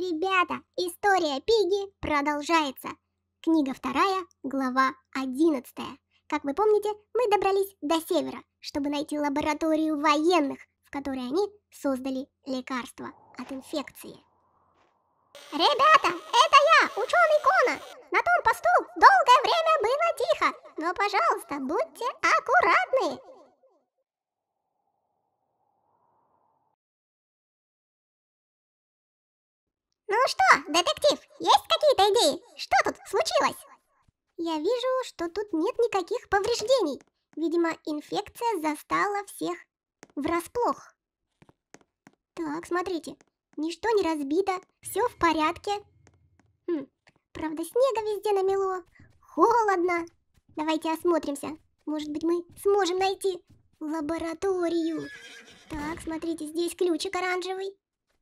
Ребята, история Пиги продолжается. Книга вторая, глава одиннадцатая. Как вы помните, мы добрались до севера, чтобы найти лабораторию военных, в которой они создали лекарство от инфекции. Ребята, это я, ученый Кона. На том посту долгое время было тихо, но, пожалуйста, будьте аккуратны. Ну что, детектив, есть какие-то идеи? Что тут случилось? Я вижу, что тут нет никаких повреждений. Видимо, инфекция застала всех врасплох. Так, смотрите, ничто не разбито, все в порядке. Хм, правда, снега везде намело, холодно. Давайте осмотримся, может быть мы сможем найти лабораторию. Так, смотрите, здесь ключик оранжевый.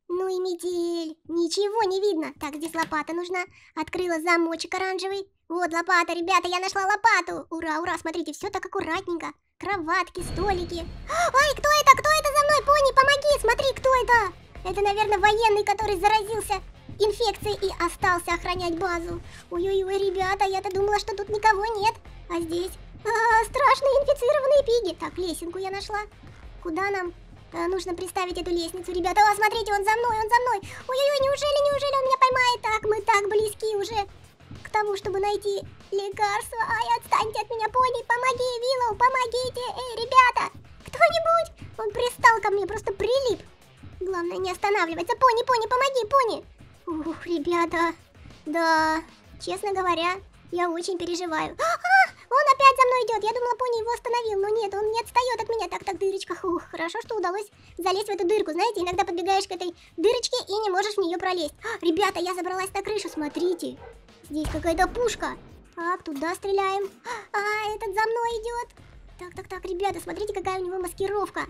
Ну и метель. Ничего не видно. Так, здесь лопата нужна. Открыла замочек оранжевый. Вот лопата, ребята, я нашла лопату. Ура, ура, смотрите, все так аккуратненько. Кроватки, столики. А, ай, кто это? Кто это за мной? Пони, помоги, смотри, кто это? Это, наверное, военный, который заразился инфекцией и остался охранять базу. Ой-ой-ой, ребята, я-то думала, что тут никого нет. А здесь а, страшные инфицированные пиги. Так, лесенку я нашла. Куда нам? А, нужно приставить эту лестницу, ребята. О, смотрите, он за мной, он за мной. Ой-ой-ой, неужели, неужели он меня поймает? Так, мы так близки уже к тому, чтобы найти лекарство. Ай, отстаньте от меня, пони, помоги, Виллоу, помогите. Эй, ребята, кто-нибудь? Он пристал ко мне, просто прилип. Главное не останавливаться. Пони, пони, помоги, пони. Ух, ребята, да, честно говоря, я очень переживаю. А, он опять за мной идет. Я думала, пони его остановил, но нет, он не отстает от меня. Так, так, дырочка. Ух, хорошо, что удалось залезть в эту дырку. Знаете, иногда подбегаешь к этой дырочке и не можешь в нее пролезть. А, ребята, я забралась на крышу, смотрите. Здесь какая-то пушка. Так, туда стреляем. А, этот за мной идет. Так, так, так, ребята, смотрите, какая у него маскировка.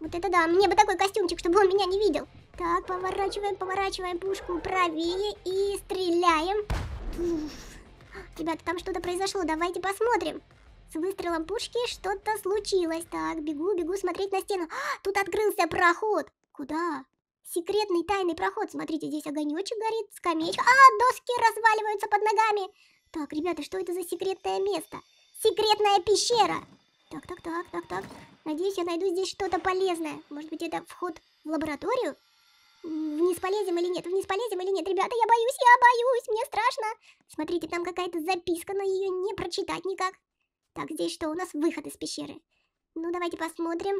Вот это да, мне бы такой костюмчик, чтобы он меня не видел. Так, поворачиваем, поворачиваем пушку правее и стреляем. Уф. Ребята, там что-то произошло, давайте посмотрим. С выстрелом пушки что-то случилось. Так, бегу, бегу смотреть на стену. А, тут открылся проход. Куда? Секретный тайный проход. Смотрите, здесь огонечек горит, скамеечка. А, доски разваливаются под ногами. Так, ребята, что это за секретное место? Секретная пещера. Так, так, так, так, так. Надеюсь, я найду здесь что-то полезное. Может быть, это вход в лабораторию? Вниз полезем или нет? Вниз полезем или нет? Ребята, я боюсь, я боюсь, мне страшно. Смотрите, там какая-то записка, но ее не прочитать никак. Так, здесь что? У нас выход из пещеры. Ну, давайте посмотрим.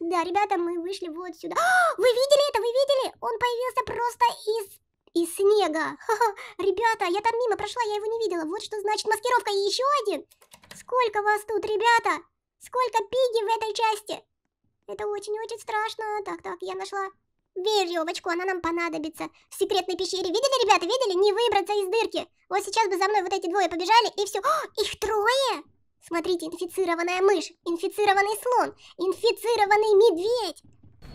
Да, ребята, мы вышли вот сюда. А, вы видели это? Вы видели? Он появился просто из из снега. Ха -ха. Ребята, я там мимо прошла, я его не видела. Вот что значит маскировка. И еще один. Сколько вас тут, ребята? Сколько пиги в этой части? Это очень-очень страшно. Так, так, я нашла Веревочку, она нам понадобится. В секретной пещере. Видели, ребята, видели? Не выбраться из дырки. Вот сейчас бы за мной вот эти двое побежали, и все. О, а, их трое! Смотрите, инфицированная мышь, инфицированный слон, инфицированный медведь.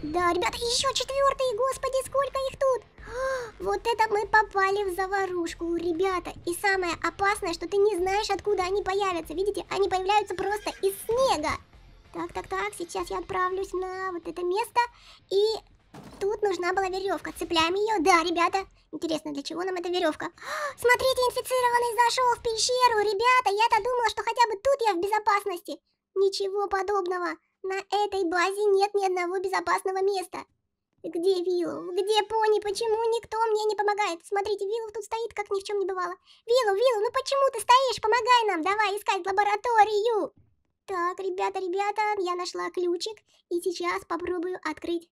Да, ребята, еще четвертый, господи, сколько их тут! А, вот это мы попали в заварушку, ребята. И самое опасное, что ты не знаешь, откуда они появятся. Видите, они появляются просто из снега. Так, так, так, сейчас я отправлюсь на вот это место и Тут нужна была веревка. Цепляем ее. Да, ребята. Интересно, для чего нам эта веревка? А, смотрите, инфицированный зашел в пещеру. Ребята, я-то думала, что хотя бы тут я в безопасности. Ничего подобного. На этой базе нет ни одного безопасного места. Где Виллу? Где Пони? Почему никто мне не помогает? Смотрите, Виллу тут стоит, как ни в чем не бывало. Виллу, Виллу, ну почему ты стоишь? Помогай нам, давай искать лабораторию. Так, ребята, ребята, я нашла ключик и сейчас попробую открыть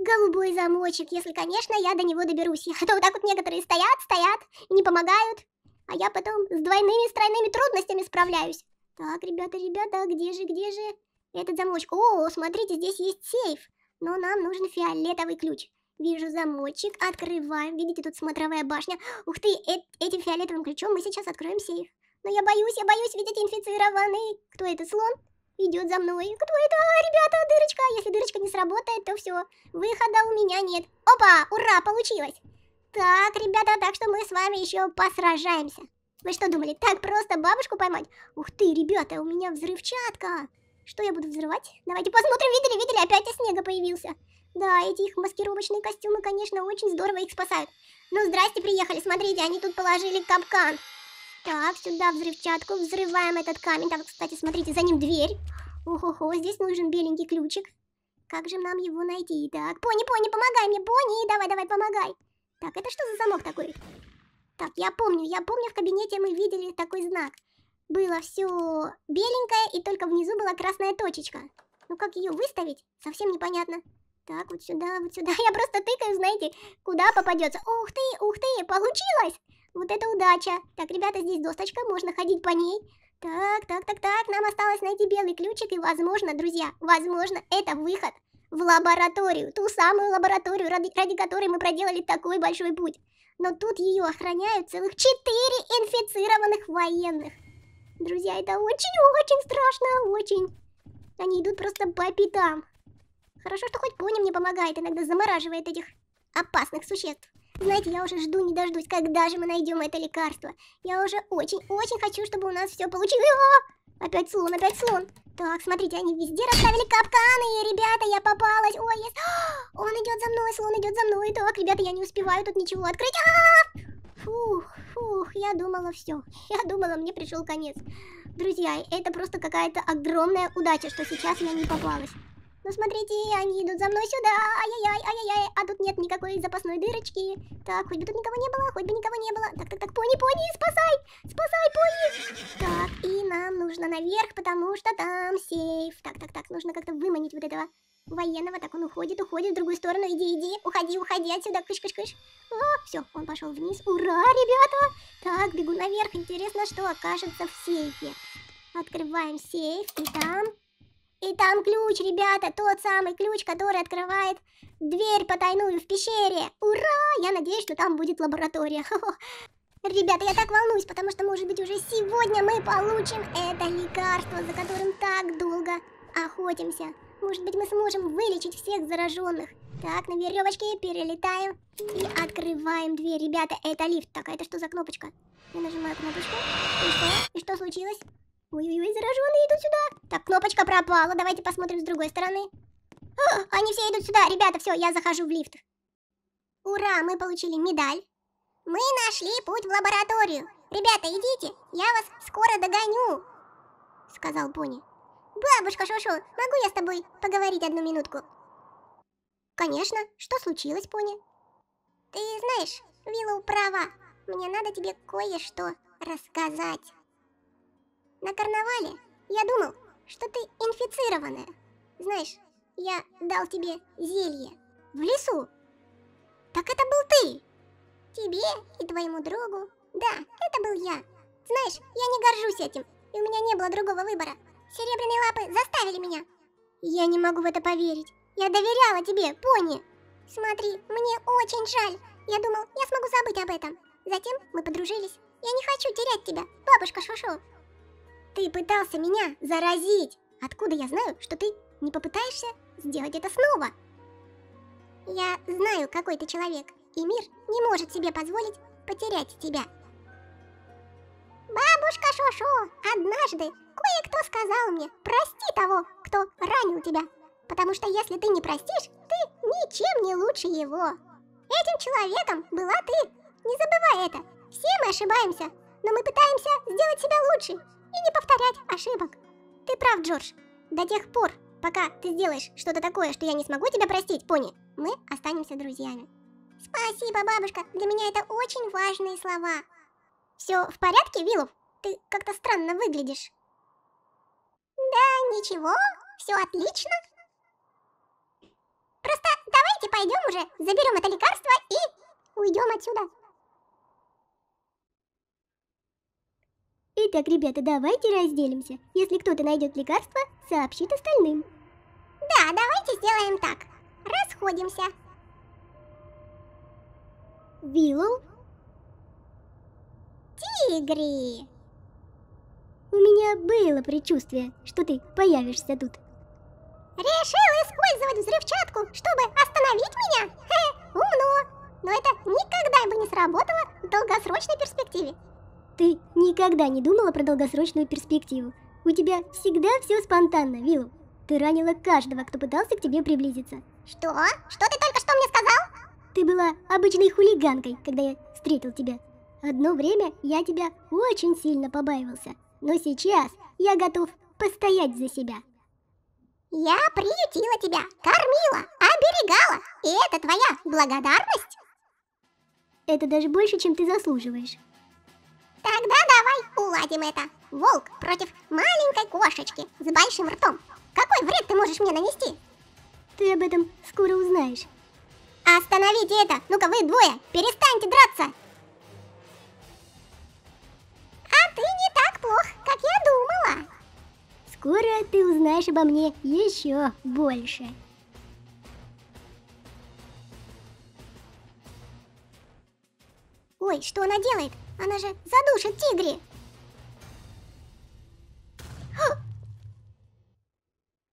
голубой замочек, если, конечно, я до него доберусь. А то вот так вот некоторые стоят, стоят, и не помогают, а я потом с двойными, с тройными трудностями справляюсь. Так, ребята, ребята, где же, где же этот замочек? О, смотрите, здесь есть сейф, но нам нужен фиолетовый ключ. Вижу замочек, открываем, видите, тут смотровая башня. Ух ты, э этим фиолетовым ключом мы сейчас откроем сейф. Но я боюсь, я боюсь, видите, инфицированный. Кто это, слон? идет за мной. Кто это? Ребята, дырочка. Если дырочка не сработает, то все. Выхода у меня нет. Опа, ура, получилось. Так, ребята, так что мы с вами еще посражаемся. Вы что думали, так просто бабушку поймать? Ух ты, ребята, у меня взрывчатка. Что я буду взрывать? Давайте посмотрим. Видели, видели, опять из снега появился. Да, эти их маскировочные костюмы, конечно, очень здорово их спасают. Ну, здрасте, приехали. Смотрите, они тут положили капкан. Так, сюда взрывчатку. Взрываем этот камень. Так, кстати, смотрите, за ним дверь. Ого-го, здесь нужен беленький ключик. Как же нам его найти? Так, Пони, Пони, помогай мне, Пони, давай, давай, помогай. Так, это что за замок такой? Так, я помню, я помню, в кабинете мы видели такой знак. Было все беленькое, и только внизу была красная точечка. Ну, как ее выставить? Совсем непонятно. Так, вот сюда, вот сюда. Я просто тыкаю, знаете, куда попадется. Ух ты, ух ты, получилось! Вот это удача. Так, ребята, здесь досточка, можно ходить по ней. Так, так, так, так, нам осталось найти белый ключик, и возможно, друзья, возможно, это выход в лабораторию. Ту самую лабораторию, ради, ради которой мы проделали такой большой путь. Но тут ее охраняют целых четыре инфицированных военных. Друзья, это очень-очень страшно, очень. Они идут просто по пятам. Хорошо, что хоть пони мне помогает, иногда замораживает этих опасных существ. Знаете, я уже жду не дождусь, когда же мы найдем это лекарство. Я уже очень-очень хочу, чтобы у нас все получилось. Опять слон, опять слон. Так, смотрите, они везде расставили капканы. Ребята, я попалась. Ой, есть. Он идет за мной, слон идет за мной. Так, ребята, я не успеваю тут ничего открыть. А! Фух, фух, я думала все. Я думала, мне пришел конец. Друзья, это просто какая-то огромная удача, что сейчас я не попалась. «Ну, смотрите, они идут за мной сюда. Ай-яй-яй, ай-яй-яй. А тут нет никакой запасной дырочки. Так, хоть бы тут никого не было, хоть бы никого не было. Так, так, так, пони, пони, спасай! Спасай, пони! Так, и нам нужно наверх, потому что там сейф. Так, так, так, нужно как-то выманить вот этого военного. Так, он уходит, уходит в другую сторону. Иди, иди, уходи, уходи отсюда. Кыш, кыш, кыш. О, все, он пошел вниз. Ура, ребята! Так, бегу наверх. Интересно, что окажется в сейфе. Открываем сейф, и там и там ключ, ребята, тот самый ключ, который открывает дверь потайную в пещере. Ура! Я надеюсь, что там будет лаборатория. Ребята, я так волнуюсь, потому что, может быть, уже сегодня мы получим это лекарство, за которым так долго охотимся. Может быть, мы сможем вылечить всех зараженных. Так, на веревочке перелетаем и открываем дверь. Ребята, это лифт. Так, а это что за кнопочка? Я нажимаю кнопочку. И что? И что случилось? Ой-ой-ой, зараженные идут сюда. Так, кнопочка пропала. Давайте посмотрим с другой стороны. О, они все идут сюда. Ребята, все, я захожу в лифт. Ура, мы получили медаль. Мы нашли путь в лабораторию. Ребята, идите, я вас скоро догоню. Сказал Бонни. Бабушка Шошо, могу я с тобой поговорить одну минутку? Конечно. Что случилось, Пони? Ты знаешь, Виллоу права. Мне надо тебе кое-что рассказать на карнавале я думал, что ты инфицированная. Знаешь, я дал тебе зелье в лесу. Так это был ты. Тебе и твоему другу. Да, это был я. Знаешь, я не горжусь этим, и у меня не было другого выбора. Серебряные лапы заставили меня. Я не могу в это поверить. Я доверяла тебе, пони. Смотри, мне очень жаль. Я думал, я смогу забыть об этом. Затем мы подружились. Я не хочу терять тебя, бабушка Шушу. Ты пытался меня заразить! Откуда я знаю, что ты не попытаешься сделать это снова? Я знаю, какой ты человек, и мир не может себе позволить потерять тебя. Бабушка Шошо, однажды кое-кто сказал мне, прости того, кто ранил тебя, потому что если ты не простишь, ты ничем не лучше его. Этим человеком была ты, не забывай это. Все мы ошибаемся, но мы пытаемся сделать себя лучше, и не повторять ошибок. Ты прав, Джордж. До тех пор, пока ты сделаешь что-то такое, что я не смогу тебя простить, пони, мы останемся друзьями. Спасибо, бабушка, для меня это очень важные слова. Все в порядке, Вилов? Ты как-то странно выглядишь. Да, ничего, все отлично. Просто давайте пойдем уже, заберем это лекарство и уйдем отсюда. Итак, ребята, давайте разделимся. Если кто-то найдет лекарство, сообщит остальным. Да, давайте сделаем так. Расходимся. Виллоу? Тигри! У меня было предчувствие, что ты появишься тут. Решил использовать взрывчатку, чтобы остановить меня? Хе, умно! Но это никогда бы не сработало в долгосрочной перспективе. Ты никогда не думала про долгосрочную перспективу. У тебя всегда все спонтанно, Вилл. Ты ранила каждого, кто пытался к тебе приблизиться. Что? Что ты только что мне сказал? Ты была обычной хулиганкой, когда я встретил тебя. Одно время я тебя очень сильно побаивался, но сейчас я готов постоять за себя. Я приютила тебя, кормила, оберегала, и это твоя благодарность? Это даже больше, чем ты заслуживаешь. Тогда давай уладим это. Волк против маленькой кошечки с большим ртом. Какой вред ты можешь мне нанести? Ты об этом скоро узнаешь. Остановите это! Ну-ка вы двое, перестаньте драться! А ты не так плох, как я думала. Скоро ты узнаешь обо мне еще больше. Ой, что она делает? Она же задушит тигри.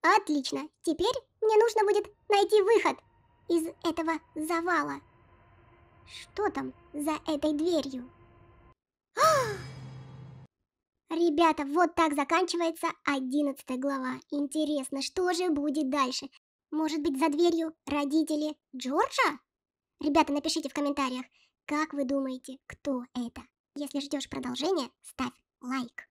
Отлично. Теперь мне нужно будет найти выход из этого завала. Что там за этой дверью? А! Ребята, вот так заканчивается 11 глава. Интересно, что же будет дальше? Может быть, за дверью родители Джорджа? Ребята, напишите в комментариях, как вы думаете, кто это? Если ждешь продолжения, ставь лайк.